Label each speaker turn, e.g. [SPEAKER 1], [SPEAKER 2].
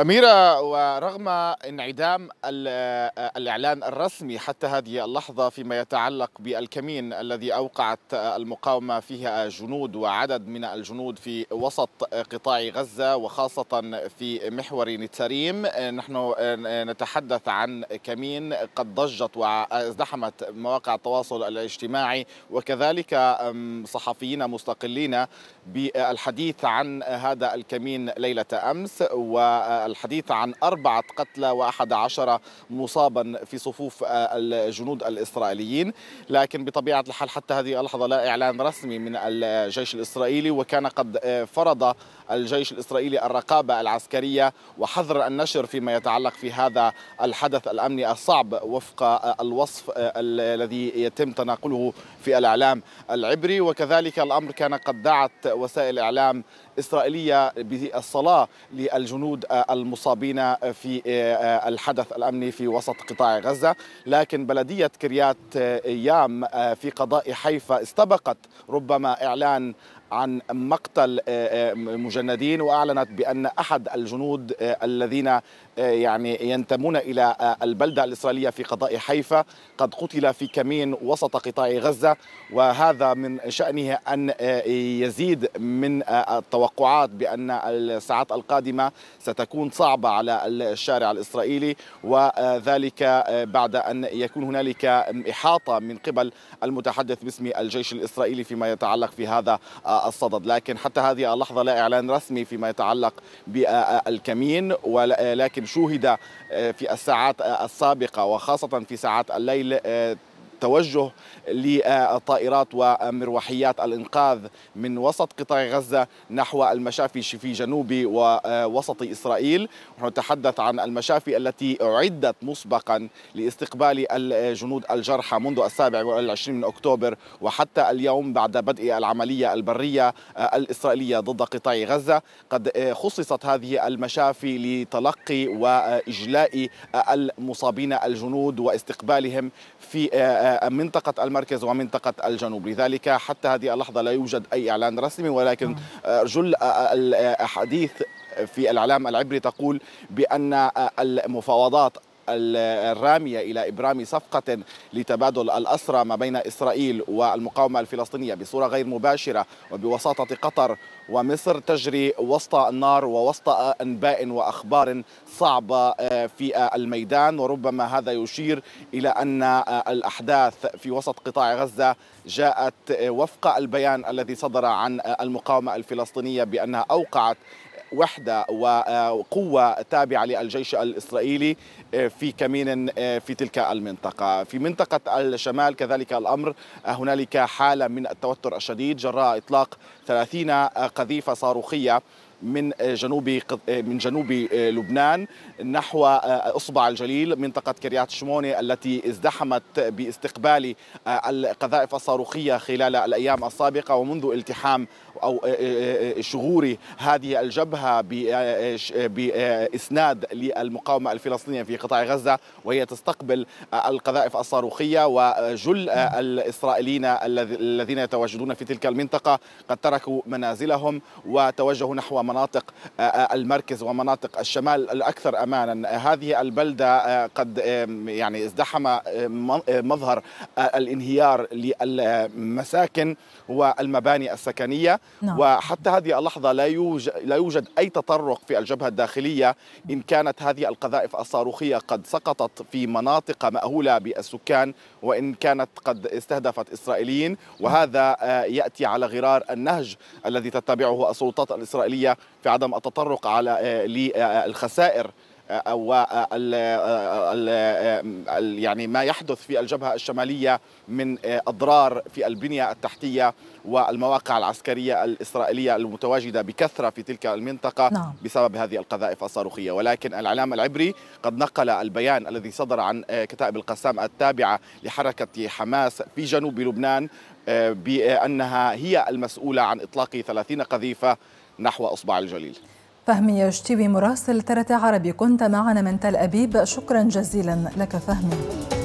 [SPEAKER 1] أميرة ورغم انعدام آه، الإعلان الرسمي حتى هذه اللحظة فيما يتعلق بالكمين الذي أوقعت آه، المقاومة فيها آه، جنود وعدد من الجنود في وسط قطاع غزة وخاصة في محور نتسريم نحن نتحدث عن كمين قد ضجت وازدحمت مواقع التواصل الاجتماعي وكذلك صحفيين مستقلين بالحديث عن هذا الكمين ليلة أمس و الحديث عن أربعة قتلى وأحد عشر مصابا في صفوف آه، الجنود الإسرائيليين لكن بطبيعة الحال حتى هذه اللحظة لا إعلان رسمي من الجيش الإسرائيلي وكان قد آه، فرض الجيش الإسرائيلي الرقابة العسكرية وحظر النشر فيما يتعلق في هذا الحدث الأمني الصعب وفق آه، الوصف الذي يتم تناقله في الإعلام العبري وكذلك الأمر كان قد دعت وسائل إعلام إسرائيلية بالصلاة للجنود آه، المصابين في آه، آه، الحدث الأمني في وسط قطاع غزة لكن بلدية كريات يام في قضاء حيفا استبقت ربما إعلان عن مقتل آه، آه، مجندين واعلنت بان احد الجنود آه، الذين يعني ينتمون الى البلده الاسرائيليه في قضاء حيفا قد قتل في كمين وسط قطاع غزه وهذا من شانه ان يزيد من التوقعات بان الساعات القادمه ستكون صعبه على الشارع الاسرائيلي وذلك بعد ان يكون هنالك احاطه من قبل المتحدث باسم الجيش الاسرائيلي فيما يتعلق في هذا الصدد لكن حتى هذه اللحظة لا إعلان رسمي فيما يتعلق بالكمين ولكن شوهد في الساعات السابقة وخاصة في ساعات الليل توجه للطائرات ومروحيات الإنقاذ من وسط قطاع غزة نحو المشافي في جنوب ووسط إسرائيل نحن نتحدث عن المشافي التي أعدت مسبقا لاستقبال الجنود الجرحى منذ السابع والعشرين من أكتوبر وحتى اليوم بعد بدء العملية البرية الإسرائيلية ضد قطاع غزة قد خصصت هذه المشافي لتلقي وإجلاء المصابين الجنود واستقبالهم في آه، منطقة المركز ومنطقة الجنوب لذلك حتى هذه اللحظة لا يوجد أي إعلان رسمي ولكن آه، جل الأحاديث آه، في الإعلام العبري تقول بأن المفاوضات الرامية إلى إبرام صفقة لتبادل الأسرى ما بين إسرائيل والمقاومة الفلسطينية بصورة غير مباشرة وبوساطة قطر ومصر تجري وسط النار ووسط أنباء وأخبار صعبة آه، في الميدان وربما هذا يشير إلى أن آه، الأحداث في وسط قطاع غزة جاءت آه، وفق البيان الذي صدر عن المقاومة الفلسطينية بأنها أوقعت وحدة وقوة تابعة للجيش الإسرائيلي آه، في كمين آه، في تلك المنطقة في منطقة الشمال كذلك الأمر آه، هنالك حالة من التوتر الشديد جراء إطلاق 30 قذيفة صاروخية آه، آه، من جنوب من آه، جنوب لبنان نحو اصبع الجليل منطقه كريات شمونه التي ازدحمت باستقبال القذائف الصاروخيه خلال الايام السابقه ومنذ التحام او شغور هذه الجبهه باسناد للمقاومه الفلسطينيه في قطاع غزه وهي تستقبل القذائف الصاروخيه وجل الاسرائيليين الذين يتواجدون في تلك المنطقه قد تركوا منازلهم وتوجهوا نحو ومناطق آه، آه، المركز ومناطق الشمال الأكثر أمانا هذه البلدة آه، قد يعني ازدحم مظهر الانهيار للمساكن والمباني السكنية نعم. وحتى هذه اللحظة لا يوجد, لا يوجد أي تطرق في الجبهة الداخلية إن كانت هذه القذائف الصاروخية قد سقطت في مناطق مأهولة بالسكان وإن كانت قد استهدفت إسرائيليين وهذا يأتي على غرار النهج الذي تتبعه السلطات الإسرائيلية في عدم التطرق على آه، للخسائر آه، آه، او ال ال يعني ما يحدث في الجبهه الشماليه من اضرار في البنيه التحتيه والمواقع العسكريه الاسرائيليه المتواجده بكثره في تلك المنطقه نعم. بسبب هذه القذائف الصاروخيه ولكن الاعلام العبري قد نقل البيان الذي صدر عن كتائب القسام التابعه لحركه حماس في جنوب لبنان بانها هي المسؤوله عن اطلاق 30 قذيفه نحو أصبع الجليل فهمي يشتوي مراسل ترة عربي كنت معنا من تل أبيب شكرا جزيلا لك فهمي